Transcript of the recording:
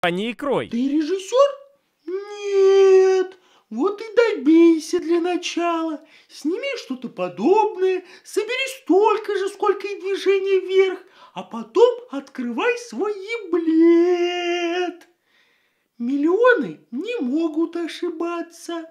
а не икрой. Ты режиссер? Нет. Вот и добейся для начала. Сними что-то подобное, собери столько же, сколько и движение вверх, а потом открывай свой еблет. Миллионы не могут ошибаться.